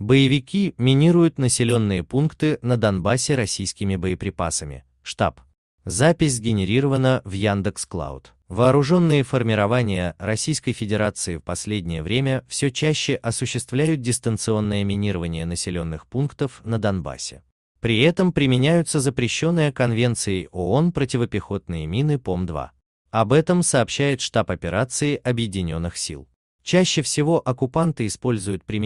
Боевики минируют населенные пункты на Донбассе российскими боеприпасами. Штаб. Запись сгенерирована в Яндекс.Клауд. Вооруженные формирования Российской Федерации в последнее время все чаще осуществляют дистанционное минирование населенных пунктов на Донбассе. При этом применяются запрещенные Конвенцией ООН противопехотные мины ПОМ-2. Об этом сообщает штаб операции Объединенных сил. Чаще всего оккупанты используют при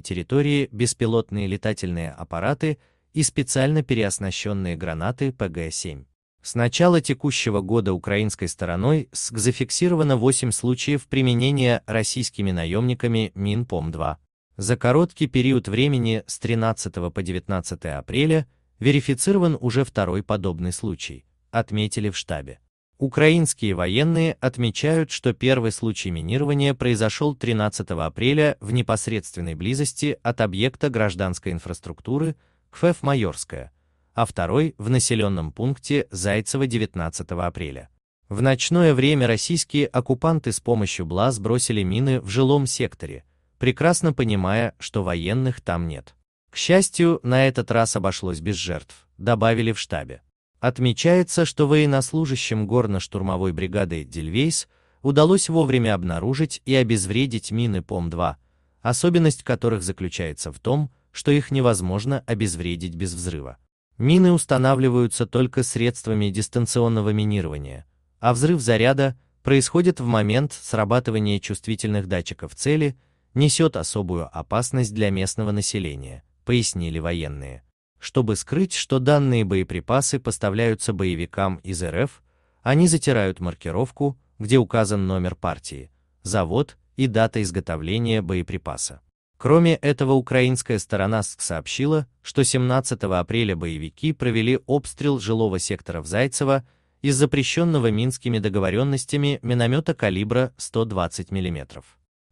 территории беспилотные летательные аппараты и специально переоснащенные гранаты ПГ-7. С начала текущего года украинской стороной СК зафиксировано 8 случаев применения российскими наемниками МинПОМ-2. За короткий период времени с 13 по 19 апреля верифицирован уже второй подобный случай, отметили в штабе. Украинские военные отмечают, что первый случай минирования произошел 13 апреля в непосредственной близости от объекта гражданской инфраструктуры КФЭФ Майорская, а второй в населенном пункте Зайцево 19 апреля. В ночное время российские оккупанты с помощью БЛА сбросили мины в жилом секторе, прекрасно понимая, что военных там нет. К счастью, на этот раз обошлось без жертв, добавили в штабе. Отмечается, что военнослужащим горно-штурмовой бригады «Дельвейс» удалось вовремя обнаружить и обезвредить мины ПОМ-2, особенность которых заключается в том, что их невозможно обезвредить без взрыва. Мины устанавливаются только средствами дистанционного минирования, а взрыв заряда происходит в момент срабатывания чувствительных датчиков цели, несет особую опасность для местного населения, пояснили военные чтобы скрыть, что данные боеприпасы поставляются боевикам из РФ, они затирают маркировку, где указан номер партии, завод и дата изготовления боеприпаса. Кроме этого, украинская сторона СК сообщила, что 17 апреля боевики провели обстрел жилого сектора в Зайцево из запрещенного минскими договоренностями миномета калибра 120 мм.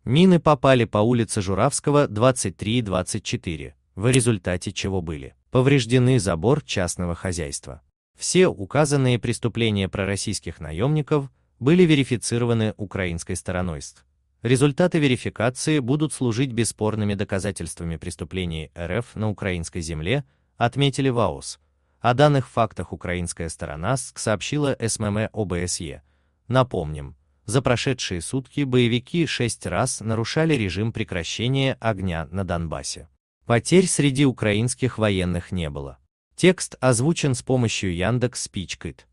Мины попали по улице Журавского 23 и 24, в результате чего были повреждены забор частного хозяйства. Все указанные преступления пророссийских наемников были верифицированы украинской стороной СК. Результаты верификации будут служить бесспорными доказательствами преступлений РФ на украинской земле, отметили в О данных фактах украинская сторона СК сообщила СММ ОБСЕ. Напомним, за прошедшие сутки боевики шесть раз нарушали режим прекращения огня на Донбассе. Потерь среди украинских военных не было. Текст озвучен с помощью Яндекс Спичкит.